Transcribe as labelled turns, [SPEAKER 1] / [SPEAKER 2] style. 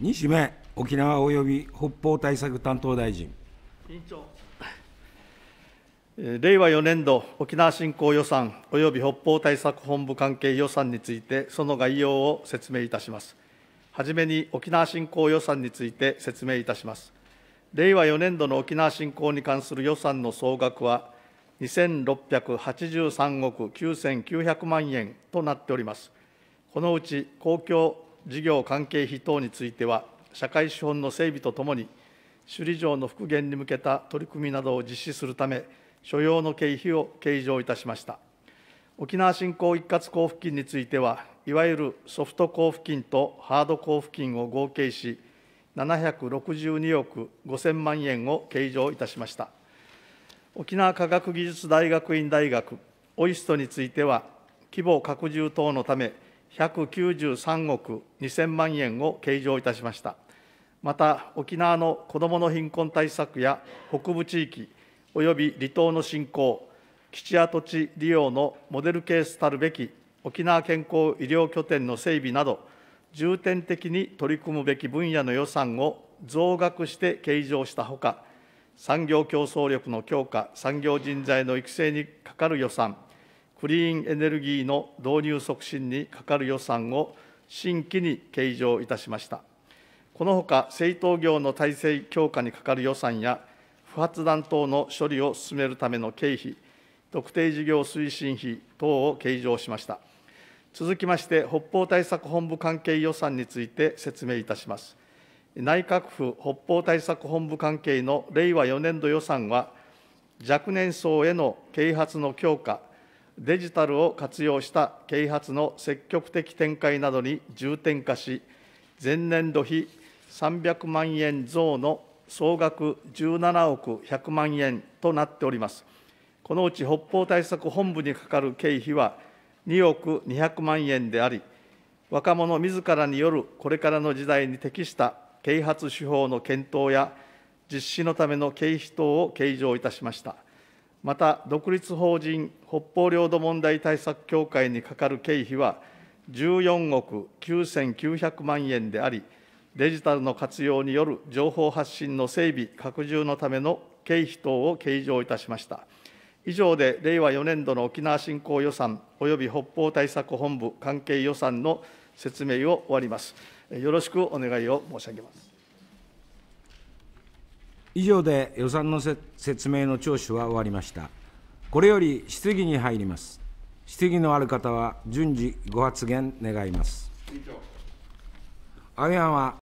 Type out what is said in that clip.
[SPEAKER 1] 西銘沖縄及び北方対策担当大臣。委員長令和4年度沖縄振興予算及び北方対策本部関係予算について、その概要を説明いたします。はじめに沖縄振興予算について説明いたします。令和4年度の沖縄振興に関する予算の総額は、2683億9900万円となっております。このうち公共事業関係費等については、社会資本の整備とともに、首里城の復元に向けた取り組みなどを実施するため、所要の経費を計上いたしました。沖縄振興一括交付金については、いわゆるソフト交付金とハード交付金を合計し、762億5000万円を計上いたしました。沖縄科学技術大学院大学、オイストについては、規模拡充等のため、193億2000万円を計上いたしました。また、沖縄の子どもの貧困対策や北部地域、および離島の振興、基地跡地利用のモデルケースたるべき沖縄健康医療拠点の整備など、重点的に取り組むべき分野の予算を増額して計上したほか、産業競争力の強化、産業人材の育成にかかる予算、クリーンエネルギーの導入促進にかかる予算を新規に計上いたしました。このほか、政党業の体制強化にかかる予算や、不発弾等の処理を進めるための経費、特定事業推進費等を計上しました。続きまして、北方対策本部関係予算について説明いたします。内閣府北方対策本部関係の令和4年度予算は、若年層への啓発の強化、デジタルを活用した啓発の積極的展開などに重点化し、前年度比300万円増の総額17億100万円となっております。このうち北方対策本部にかかる経費は2億200万円であり、若者自らによるこれからの時代に適した啓発手法の検討や、実施のための経費等を計上いたしました。また独立法人北方領土問題対策協会にかかる経費は14億9900万円であり、デジタルの活用による情報発信の整備、拡充のための経費等を計上いたしました。以上で令和4年度の沖縄振興予算及び北方対策本部関係予算の説明を終わります。よろしくお願いを申し上げます。以上で予算の説明の聴取は終わりました。これより質疑に入ります。質疑のある方は順次ご発言願います。安倍案は